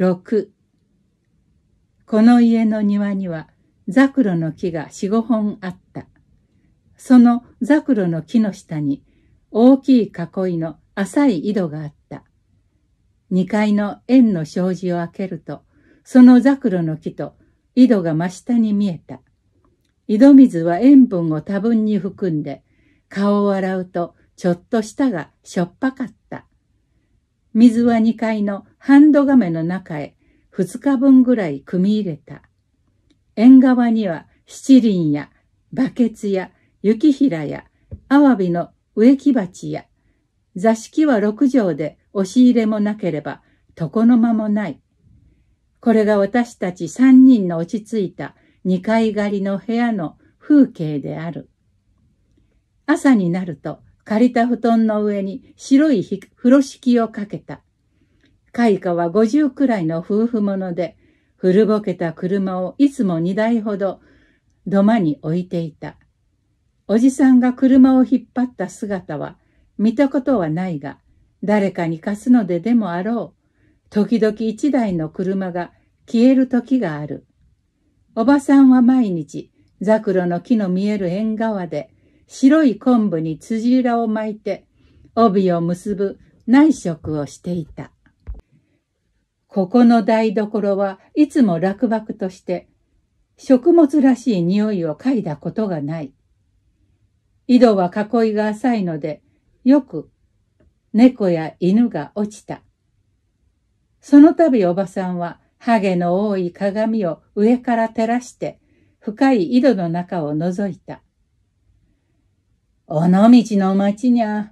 六。この家の庭にはザクロの木が四五本あった。そのザクロの木の下に大きい囲いの浅い井戸があった。二階の円の障子を開けると、そのザクロの木と井戸が真下に見えた。井戸水は塩分を多分に含んで、顔を洗うとちょっと舌がしょっぱかった。水は2階のハンドガメの中へ2日分ぐらい組み入れた。縁側には七輪やバケツや雪平やアワビの植木鉢や座敷は6畳で押し入れもなければ床の間もない。これが私たち3人の落ち着いた2階狩りの部屋の風景である。朝になると借りた布団の上に白い風呂敷をかけた。開花は五十くらいの夫婦もので、古ぼけた車をいつも二台ほど土間に置いていた。おじさんが車を引っ張った姿は見たことはないが、誰かに貸すのででもあろう。時々一台の車が消える時がある。おばさんは毎日、ザクロの木の見える縁側で白い昆布に辻裏を巻いて、帯を結ぶ内職をしていた。ここの台所はいつも落幕として、食物らしい匂いを嗅いだことがない。井戸は囲いが浅いので、よく猫や犬が落ちた。その度おばさんは、ハゲの多い鏡を上から照らして、深い井戸の中を覗いた。尾道の町にゃ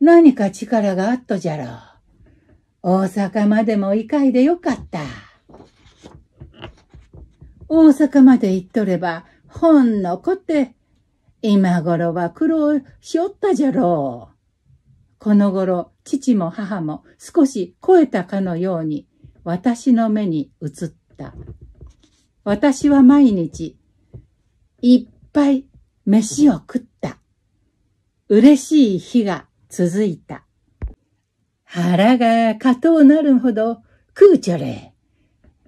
何か力があっとじゃろう。大阪までも行かいでよかった。大阪まで行っとれば、ほんのこって、今頃は苦労しおったじゃろう。この頃、父も母も少し肥えたかのように、私の目に映った。私は毎日、いっぱい飯を食った。嬉しい日が続いた。腹がとうなるほど食うちょれ。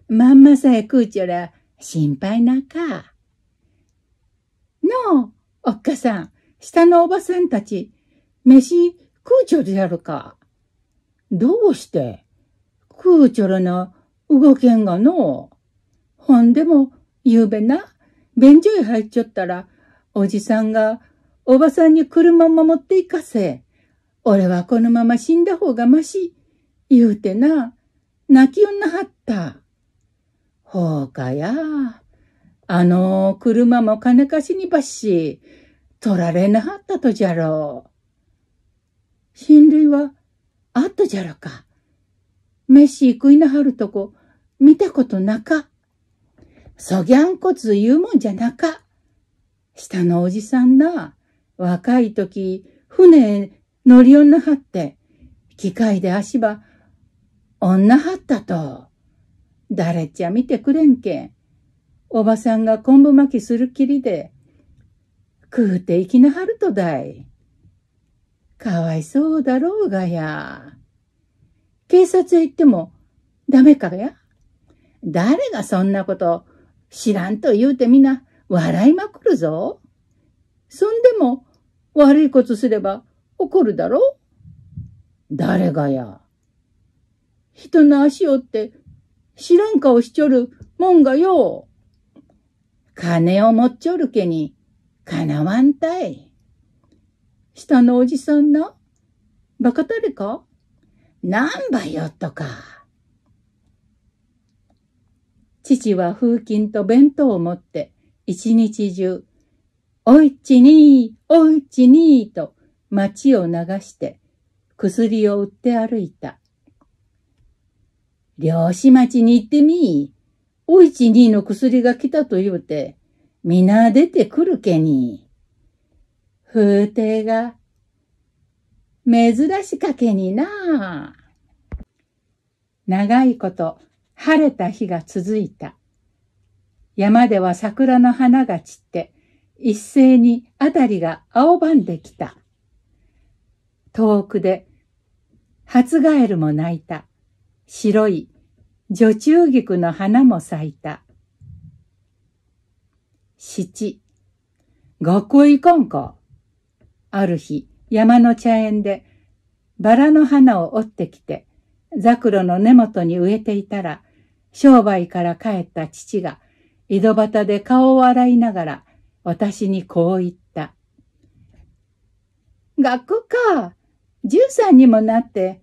まんまさえ食うちょら心配なか。のおっかさん、下のおばさんたち、飯食うちょるやるか。どうして食うちょるな動けんがのほんでも、ゆうべな、便所へ入っちゃったら、おじさんがおばさんに車も持って行かせ。俺はこのまま死んだ方がまし。言うてな、泣きよんなはった。ほうかや。あの車も金貸しにばし、取られなはったとじゃろう。親類はあったじゃろか。飯食いなはるとこ見たことなか。そぎゃんこつ言うもんじゃなか。下のおじさんな、若い時、船へ乗り女はって、機械で足場、女はったと。誰っちゃ見てくれんけん。おばさんが昆布巻きするきりで、食うて生きなはるとだい。かわいそうだろうがや。警察へ行っても、ダメかや。誰がそんなこと知らんと言うてみな笑いまくるぞ。そんでも悪いことすれば怒るだろ誰がや。人の足をって知らん顔しちょるもんがよ。金を持っちょるけにかなわんたい。下のおじさんな、バカれかなんばよっとか。父は風琴と弁当を持って一日中おいちに、おいちに、と町を流して薬を売って歩いた。漁師町に行ってみー。おいちにの薬が来たと言うて、皆出てくるけに。風亭が、珍しかけにな長いこと、晴れた日が続いた。山では桜の花が散って、一斉にあたりが青ばんできた。遠くで、初ガエルも鳴いた。白い女中菊の花も咲いた。七、学校行こんか。ある日、山の茶園で、バラの花を折ってきて、ザクロの根元に植えていたら、商売から帰った父が、井戸端で顔を洗いながら、私にこう言った。学校か。13にもなって、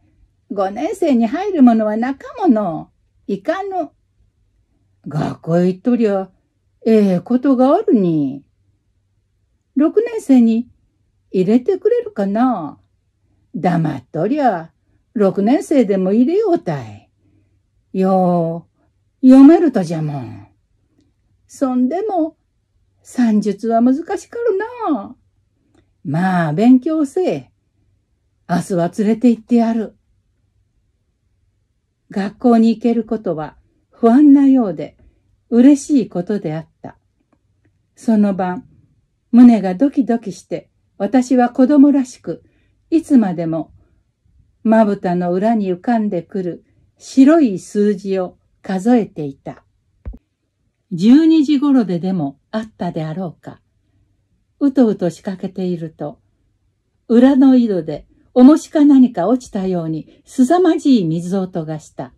5年生に入るものは仲の。いかぬ。学校へ行っとりゃ、ええことがあるに。6年生に入れてくれるかな。黙っとりゃ、6年生でも入れようたい。よう、読めるとじゃもん。そんでも、算術は難しかるな。まあ、勉強せえ。明日は連れて行ってやる。学校に行けることは不安なようで嬉しいことであった。その晩、胸がドキドキして私は子供らしく、いつまでもまぶたの裏に浮かんでくる白い数字を数えていた。12時頃ででもあったであろうか。うとうと仕掛けていると、裏の井戸で重しか何か落ちたようにすさまじい水音がした。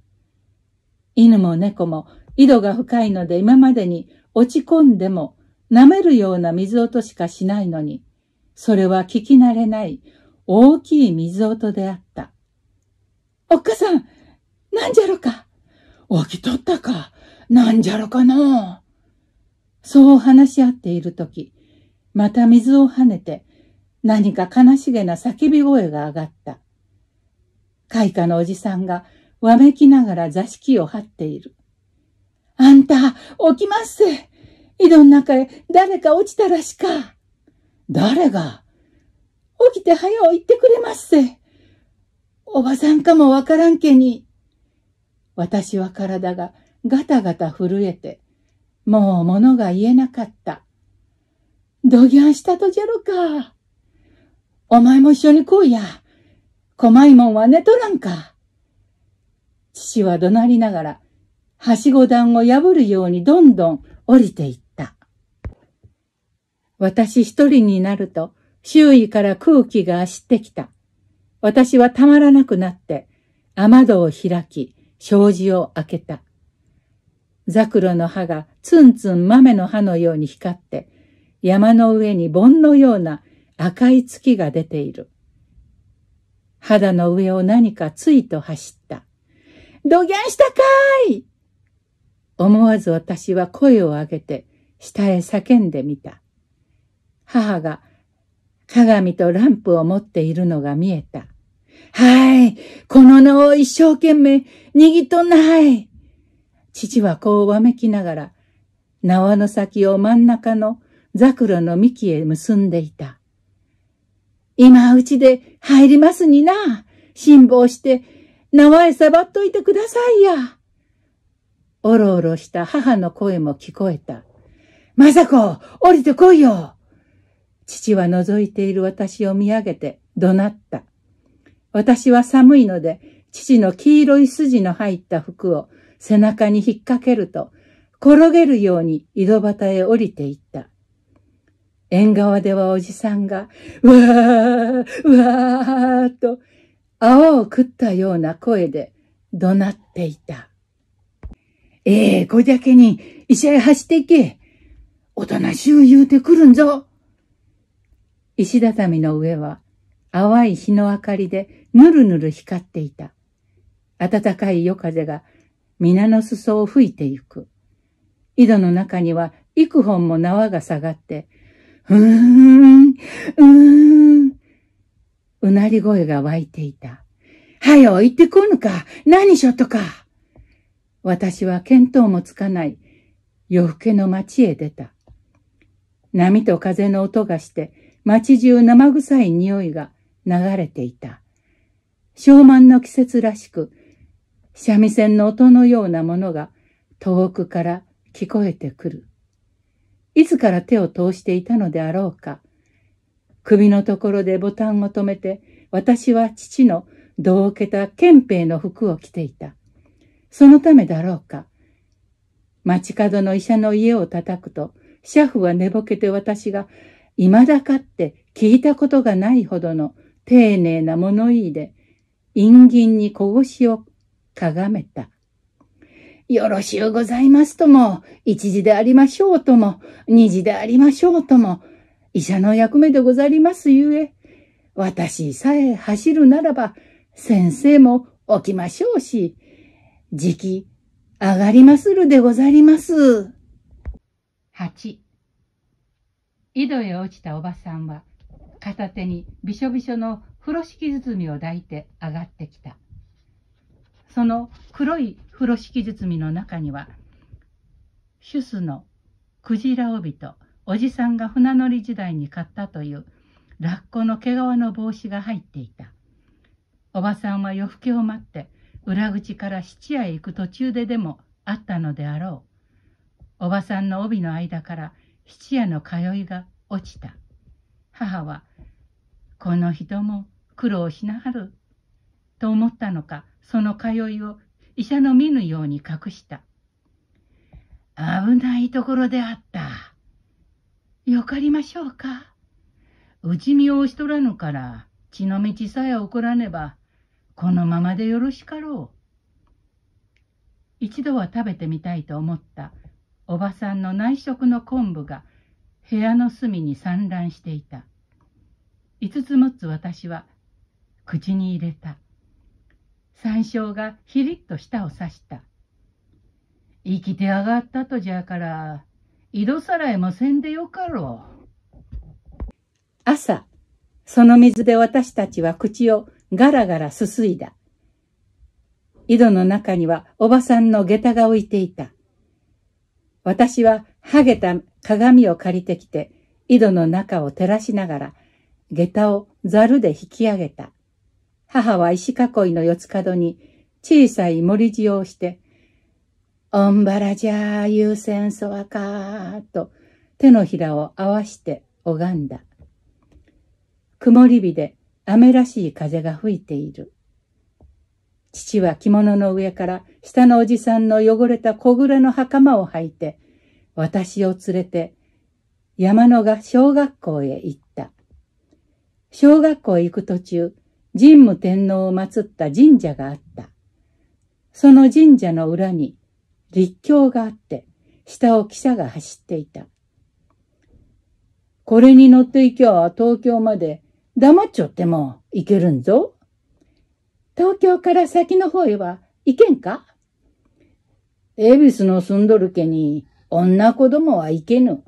犬も猫も井戸が深いので今までに落ち込んでも舐めるような水音しかしないのに、それは聞き慣れない大きい水音であった。おっかさん、なんじゃろか起きとったか。なんじゃろかな。そう話し合っているとき、また水を跳ねて、何か悲しげな叫び声が上がった。開花のおじさんがわめきながら座敷を張っている。あんた、起きますせ。井戸の中へ誰か落ちたらしか。誰が起きて早う行ってくれますせ。おばさんかもわからんけに。私は体がガタガタ震えて、もう物が言えなかった。どぎゃんしたとじゃろか。お前も一緒に来いや。こまいもんは寝とらんか。父は怒鳴りながら、はしご段を破るようにどんどん降りていった。私一人になると、周囲から空気が走ってきた。私はたまらなくなって、雨戸を開き、障子を開けた。ザクロの葉がツンツン豆の葉のように光って、山の上に盆のような赤い月が出ている。肌の上を何かついと走った。どぎゃんしたかい思わず私は声を上げて、下へ叫んでみた。母が鏡とランプを持っているのが見えた。はい。この名を一生懸命握っとんない。父はこうわめきながら、縄の先を真ん中のザクロの幹へ結んでいた。今うちで入りますにな。辛抱して縄へさばっといてくださいや。おろおろした母の声も聞こえた。まさこ、降りてこいよ。父は覗いている私を見上げて怒鳴った。私は寒いので、父の黄色い筋の入った服を背中に引っ掛けると、転げるように井戸端へ降りていった。縁側ではおじさんが、うわー、うわーと、泡を食ったような声で怒鳴っていた。ええー、こじゃけに医者へ走っていけ。おとなしゅう言うてくるんぞ。石畳の上は淡い日の明かりでぬるぬる光っていた。暖かい夜風が皆の裾を吹いてゆく。井戸の中には幾本も縄が下がって、うーん、うーん、うなり声が湧いていた。はよ、行ってこぬか、何しょっとか。私は見当もつかない夜更けの町へ出た。波と風の音がして、町中生臭い匂いが流れていた。湘満の季節らしく、三味線の音のようなものが遠くから聞こえてくる。いつから手を通していたのであろうか。首のところでボタンを止めて、私は父の胴を受けた憲兵の服を着ていた。そのためだろうか。街角の医者の家を叩くと、シャフは寝ぼけて私が、未だかって聞いたことがないほどの丁寧な物言いで、陰銀にこごしをかがめた。よろしゅうございますとも、一時でありましょうとも、二時でありましょうとも、医者の役目でござりますゆえ、私さえ走るならば、先生も起きましょうし、時期上がりまするでござります。八。井戸へ落ちたおばさんは、片手にびしょびしょの風呂敷包みを抱いて上がってきた。その黒い風呂敷包みの中には、シュスのクジラ帯とおじさんが船乗り時代に買ったというラッコの毛皮の帽子が入っていた。おばさんは夜更けを待って裏口から質屋へ行く途中ででもあったのであろう。おばさんの帯の間から質屋の通いが落ちた。母はこの人も苦労しなはる。と思ったのか、その通いを医者の見ぬように隠した。危ないところであった。よかりましょうか。うち身を押しとらぬから、血の道さえ起こらねば、このままでよろしかろう。一度は食べてみたいと思ったおばさんの内職の昆布が部屋の隅に散乱していた。五つ六つ私は口に入れた。山椒がひりっと舌を刺した。生きて上がったとじゃから、井戸さらえもせんでよかろう。朝、その水で私たちは口をガラガラすすいだ。井戸の中にはおばさんの下駄が置いていた。私ははげた鏡を借りてきて、井戸の中を照らしながら、下駄をザルで引き上げた。母は石囲いの四つ角に小さい森地をして、おんばらじゃあ優先そわかーと手のひらを合わして拝んだ。曇り日で雨らしい風が吹いている。父は着物の上から下のおじさんの汚れた小暮の袴を履いて、私を連れて山野が小学校へ行った。小学校行く途中、神武天皇を祀った神社があった。その神社の裏に立教があって、下を汽車が走っていた。これに乗って行きゃ東京まで黙っちょっても行けるんぞ。東京から先の方へは行けんか恵比寿の住んどる家に女子供は行けぬ。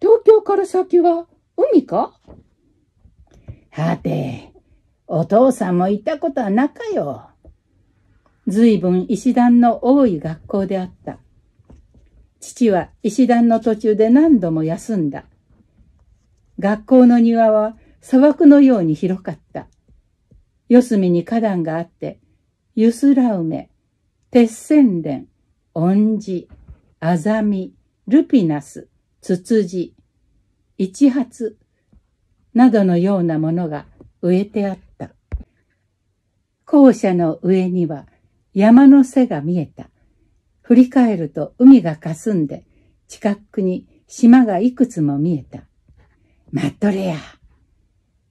東京から先は海かはて、お父さんも行ったことはなかよ。ずいぶん石段の多い学校であった。父は石段の途中で何度も休んだ。学校の庭は砂漠のように広かった。四隅に花壇があって、ゆすら梅、鉄線蓮、恩寺、あざみ、ルピナス、ツツジ、一発、などのようなものが植えてあった。校舎の上には山の背が見えた。振り返ると海が霞んで、近くに島がいくつも見えた。マっトレア。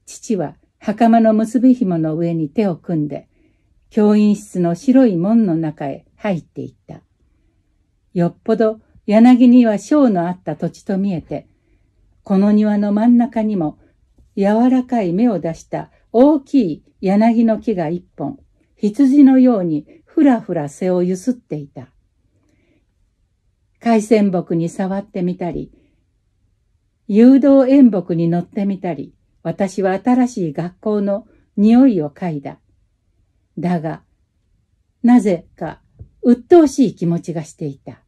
父は袴の結び紐の上に手を組んで、教員室の白い門の中へ入っていった。よっぽど柳には章のあった土地と見えて、この庭の真ん中にも柔らかい芽を出した大きい柳の木が一本、羊のようにふらふら背をゆすっていた。海鮮木に触ってみたり、誘導演木に乗ってみたり、私は新しい学校の匂いを嗅いだ。だが、なぜか鬱陶しい気持ちがしていた。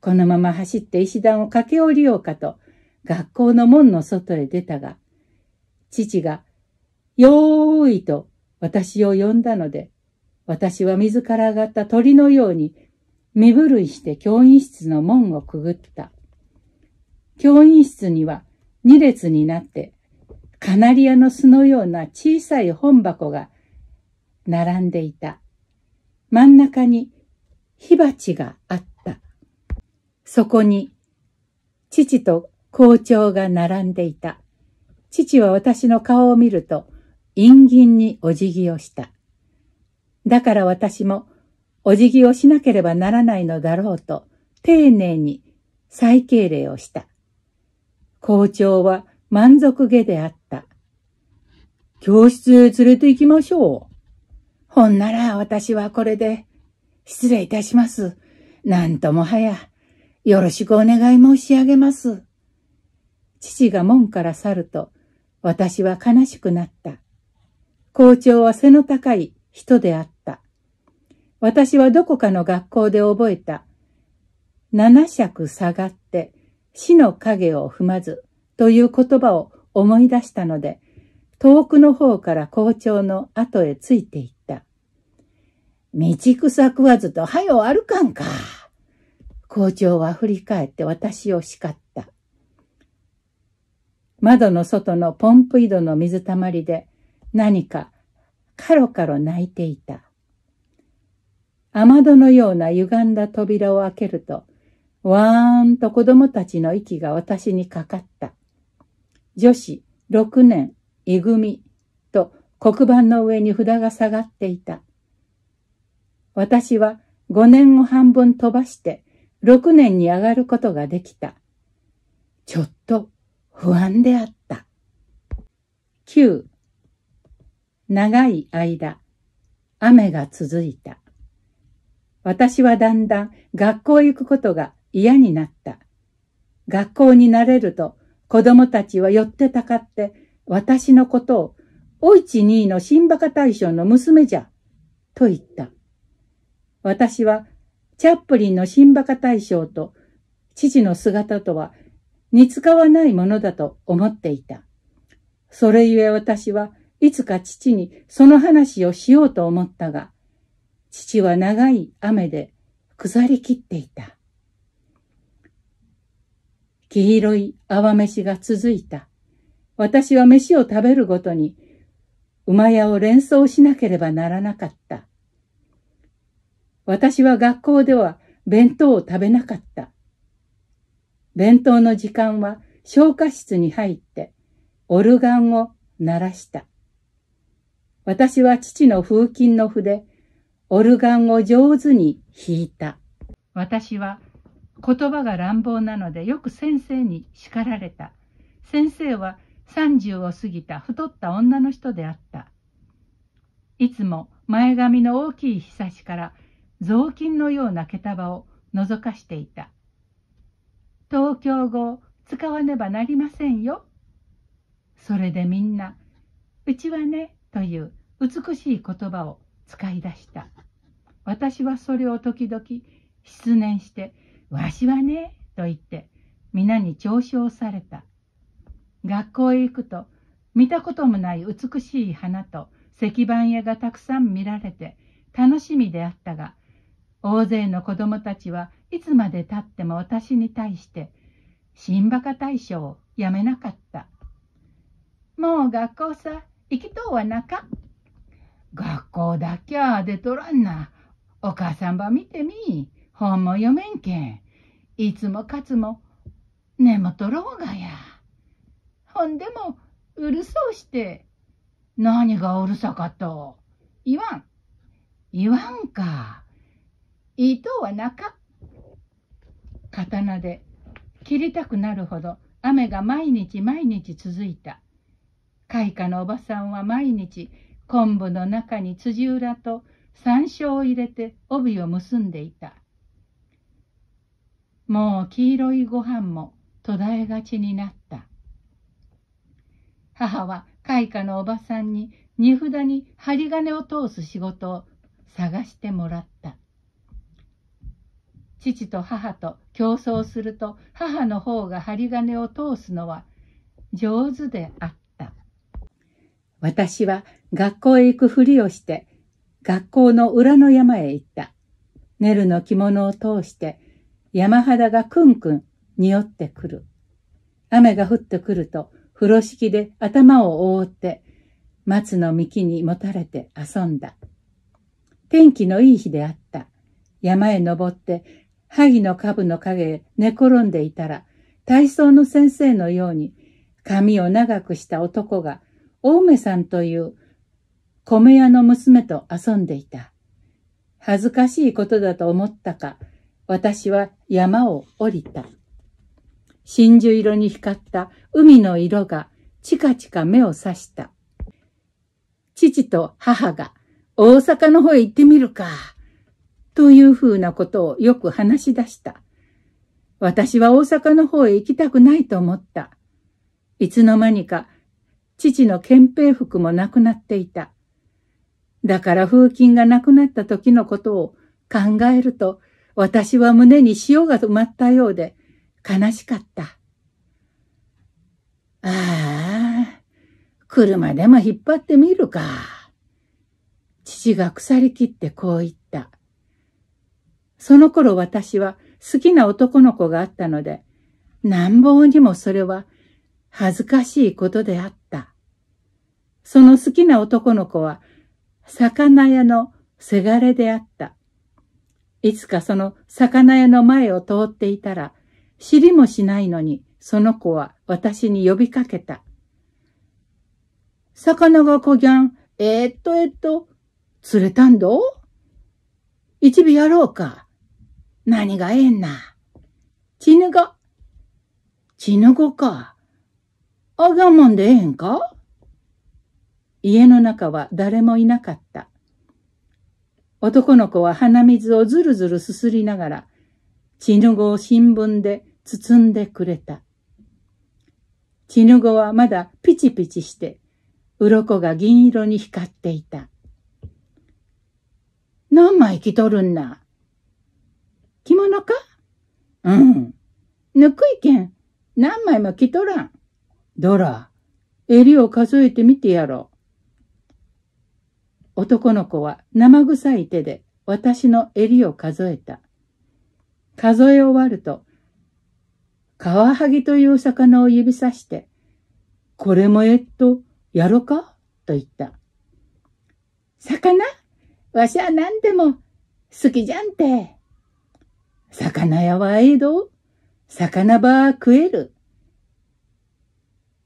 このまま走って石段を駆け下りようかと、学校の門の外へ出たが、父が、よーいと私を呼んだので、私は自ら上がった鳥のように、身震いして教員室の門をくぐった。教員室には2列になって、カナリアの巣のような小さい本箱が並んでいた。真ん中に火鉢があった。そこに父と校長が並んでいた。父は私の顔を見ると、陰銀にお辞儀をした。だから私も、お辞儀をしなければならないのだろうと、丁寧に再敬礼をした。校長は満足げであった。教室へ連れて行きましょう。ほんなら私はこれで、失礼いたします。なんともはや、よろしくお願い申し上げます。父が門から去ると、私は悲しくなった。校長は背の高い人であった。私はどこかの学校で覚えた。七尺下がって死の影を踏まずという言葉を思い出したので、遠くの方から校長の後へついていった。道草食わずと早を歩かんか。校長は振り返って私を叱った。窓の外のポンプ井戸の水たまりで何かカロカロ泣いていた。雨戸のような歪んだ扉を開けると、わーんと子供たちの息が私にかかった。女子6年、いぐみ、と黒板の上に札が下がっていた。私は5年を半分飛ばして6年に上がることができた。ちょっと不安であった。9長い間、雨が続いた。私はだんだん学校へ行くことが嫌になった。学校になれると子供たちは寄ってたかって私のことを、おいちにいの新馬鹿大将の娘じゃ、と言った。私はチャップリンの新馬鹿大将と父の姿とは似つかわないものだと思っていた。それゆえ私はいつか父にその話をしようと思ったが、父は長い雨で腐りきっていた。黄色い泡飯が続いた。私は飯を食べるごとに、馬屋を連想しなければならなかった。私は学校では弁当を食べなかった。弁当の時間は消化室に入ってオルガンを鳴らした。私は父の風琴の筆、オルガンを上手に弾いた。私は言葉が乱暴なのでよく先生に叱られた。先生は30を過ぎた太った女の人であった。いつも前髪の大きいひさしから雑巾のような毛束を覗かしていた。東京語を使わねばなりませんよ。それでみんな、うちはね、という美しい言葉を使い出した。私はそれを時々失念して、わしはね、と言って、皆に嘲笑された。学校へ行くと、見たこともない美しい花と石板屋がたくさん見られて、楽しみであったが、大勢の子供たちはいつまでたっても私に対して、新馬鹿大将をやめなかった。もう学校さ、行きとうはなか。学校だきゃ出とらんな。お母さんば見てみ。本も読めんけん。いつもかつももとろうがや。ほんでもうるそうして。何がうるさかと。言わん。言わんか。いいとはなか。刀で切りたくなるほど雨が毎日毎日続いた開花のおばさんは毎日昆布の中に辻裏と山椒を入れて帯を結んでいたもう黄色いご飯も途絶えがちになった母は開花のおばさんに荷札に針金を通す仕事を探してもらった父と母と競争すると母の方が針金を通すのは上手であった。私は学校へ行くふりをして学校の裏の山へ行った。ネルの着物を通して山肌がくんくん匂ってくる。雨が降ってくると風呂敷で頭を覆って松の幹にもたれて遊んだ。天気のいい日であった。山へ登って萩の株の陰へ寝転んでいたら、体操の先生のように髪を長くした男が、青梅さんという米屋の娘と遊んでいた。恥ずかしいことだと思ったか、私は山を降りた。真珠色に光った海の色がチカチカ目を刺した。父と母が大阪の方へ行ってみるか、というふうなことをよく話し出した。私は大阪の方へ行きたくないと思った。いつの間にか父の憲兵服もなくなっていた。だから風琴がなくなった時のことを考えると私は胸に潮が埋まったようで悲しかった。ああ、車でも引っ張ってみるか。父が腐りきってこう言っその頃私は好きな男の子があったので、なんぼうにもそれは恥ずかしいことであった。その好きな男の子は、魚屋のせがれであった。いつかその魚屋の前を通っていたら、知りもしないのに、その子は私に呼びかけた。魚がこぎゃん、えー、っとえー、っと、釣れたんど一尾やろうか。何がええんな。血ぬが。血ぬごか。あもんでええんか家の中は誰もいなかった。男の子は鼻水をずるずるすすりながら、血ぬごを新聞で包んでくれた。血ぬごはまだピチピチして、鱗が銀色に光っていた。何枚着とるんな。着物かうん。ぬくいけん。何枚も着とらん。どら、襟を数えてみてやろう。男の子は生臭い手で私の襟を数えた。数え終わると、カワハギという魚を指さして、これもえっと、やろかと言った。魚わしは何でも好きじゃんて。魚屋は江戸魚ば食える。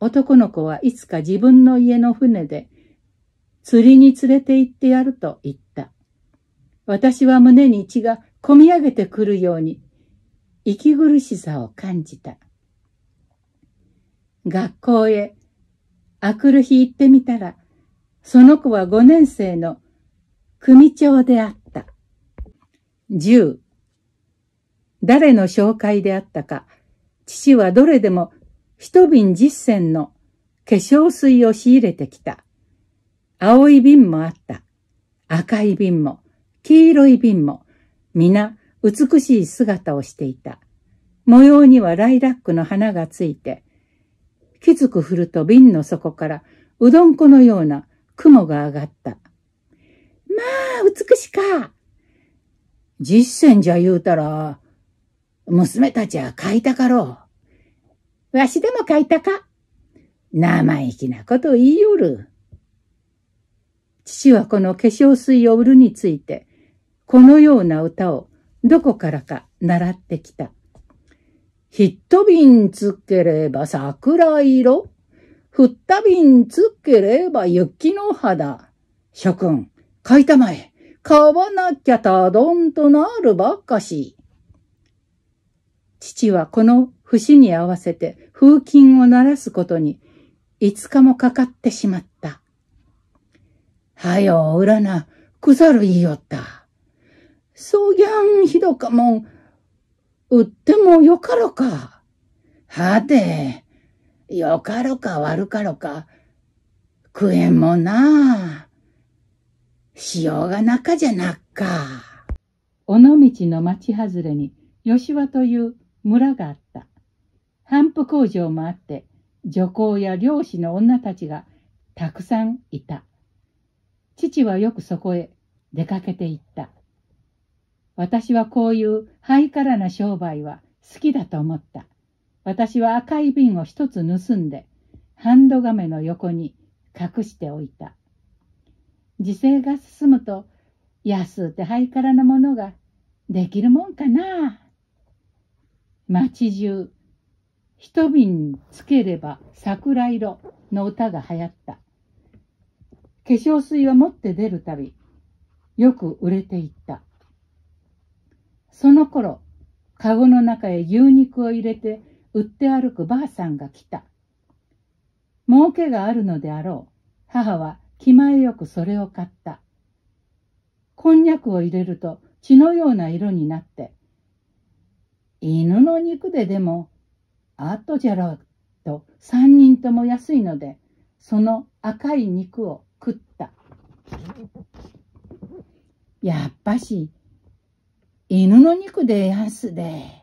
男の子はいつか自分の家の船で釣りに連れて行ってやると言った。私は胸に血がこみ上げてくるように息苦しさを感じた。学校へあくる日行ってみたら、その子は五年生の組長であった。10誰の紹介であったか、父はどれでも一瓶実践の化粧水を仕入れてきた。青い瓶もあった。赤い瓶も、黄色い瓶も、皆美しい姿をしていた。模様にはライラックの花がついて、きつく振ると瓶の底からうどん粉のような雲が上がった。まあ、美しか。実践じゃ言うたら、娘たちは買いたかろう。わしでも買いたか。生意気なこと言いよる。父はこの化粧水を売るについて、このような歌をどこからか習ってきた。ヒット瓶つければ桜色。振った瓶つければ雪の肌。諸君、買いたまえ。買わなきゃたどんとなるばかし。父はこの節に合わせて風琴を鳴らすことに5日もかかってしまった。はよ、うらな、くざる言いよった。そうぎゃん、ひどかもん。売ってもよかろか。はて、よかろか悪かろか。食えんもんな。しようがなかじゃなっか。尾道の町外れに、吉和という村があった。帆布工場もあって、女工や漁師の女たちがたくさんいた。父はよくそこへ出かけていった。私はこういうハイカラな商売は好きだと思った。私は赤い瓶を一つ盗んで、ハンドガメの横に隠しておいた。時勢が進むと、安うてハイカラなものができるもんかな街中、一瓶つければ桜色の歌が流行った。化粧水を持って出るたび、よく売れていった。その頃、カゴの中へ牛肉を入れて売って歩くばあさんが来た。儲けがあるのであろう。母は気前よくそれを買った。こんにゃくを入れると血のような色になって犬の肉ででも、あとじゃろう、と三人とも安いので、その赤い肉を食った。やっぱし、犬の肉でやんすで。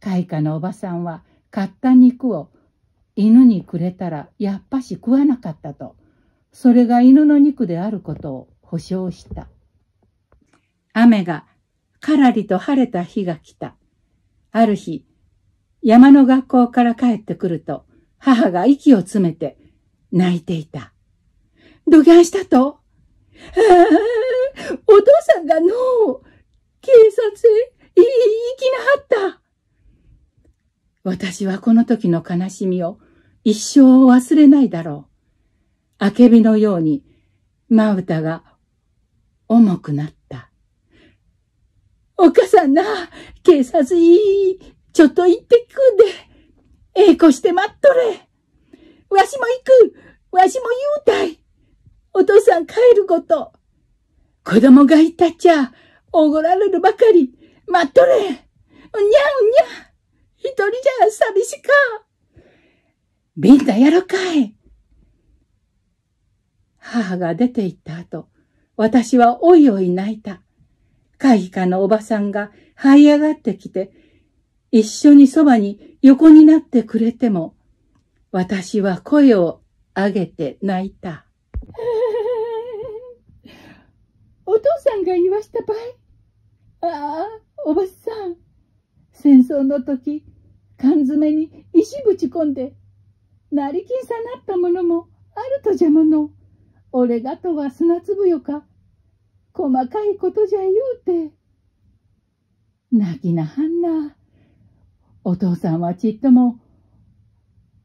開花のおばさんは買った肉を犬にくれたらやっぱし食わなかったと、それが犬の肉であることを保証した。雨がからりと晴れた日が来た。ある日、山の学校から帰ってくると、母が息を詰めて泣いていた。どぎゃんしたとお父さんがの警察へ行きなはった。私はこの時の悲しみを一生忘れないだろう。あけびのように、まぶたが重くなった。お母さんな、警察いい、ちょっと行ってくんで、ええ子して待っとれ。わしも行く、わしも言うたい。お父さん帰ること。子供がいたっちゃ、おごられるばかり、待っとれ。うにゃうにゃ、一人じゃ寂しか。みんなやろかい。母が出て行った後、私はおいおい泣いた。会館のおばさんが這い上がってきて、一緒にそばに横になってくれても、私は声を上げて泣いた。お父さんが言わしたばい。ああ、おばさん。戦争の時、缶詰に石ぶち込んで、成金さなったものもあるとじゃもの。俺がとは砂粒よか、細かいことじゃ言うて。泣きなはんな。お父さんはちっとも、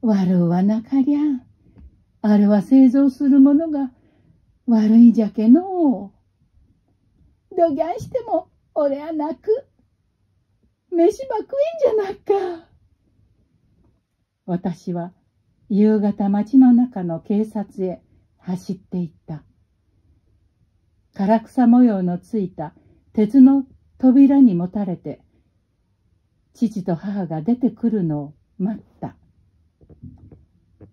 悪うはなかりゃん。あれは製造するものが悪いじゃけのう。どぎゃんしても、俺は泣く。飯ば食えんじゃなっか。私は夕方町の中の警察へ走っていった。唐草模様のついた鉄の扉にもたれて、父と母が出てくるのを待った。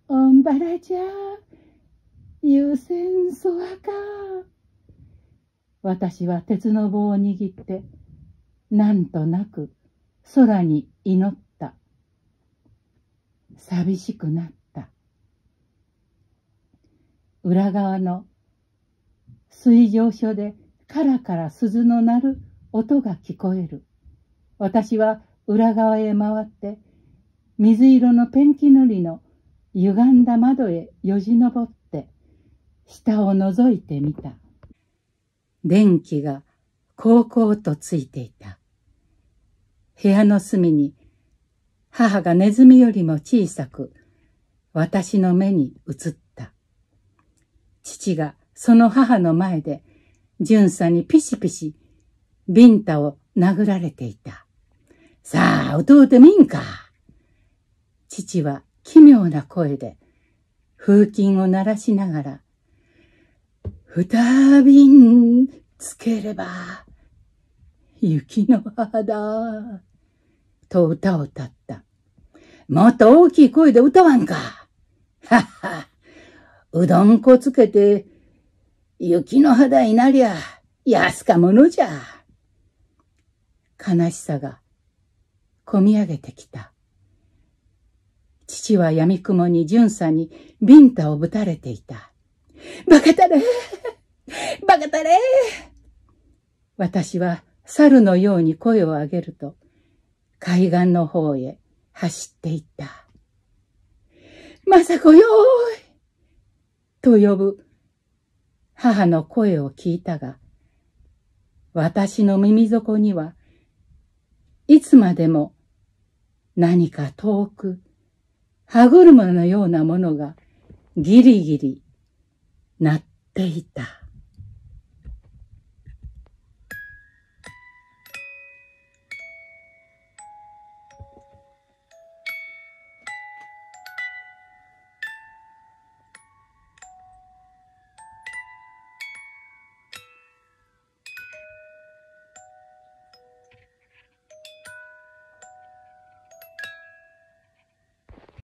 おんばらじゃ、優先そわか。私は鉄の棒を握って、なんとなく空に祈った。寂しくなった。裏側の水上所でカラカラ鈴の鳴る音が聞こえる。私は裏側へ回って、水色のペンキ塗りの歪んだ窓へよじ登って、下を覗いてみた。電気がこうこうとついていた。部屋の隅に、母がネズミよりも小さく、私の目に映った。父がその母の前で、巡査にピシピシ、ビンタを殴られていた。さあ、弟みんか。父は奇妙な声で、風琴を鳴らしながら、二瓶つければ、雪の肌、と歌を歌った。もっと大きい声で歌わんか。はっは、うどんこつけて雪の肌いなりゃ、安かものじゃ。悲しさが、こみ上げてきた。父は闇雲に巡査にビンタをぶたれていた。バカたれバカたれ私は猿のように声を上げると、海岸の方へ走っていった。まさこよーいと呼ぶ母の声を聞いたが、私の耳底には、いつまでも何か遠く、歯車のようなものがギリギリ鳴っていた。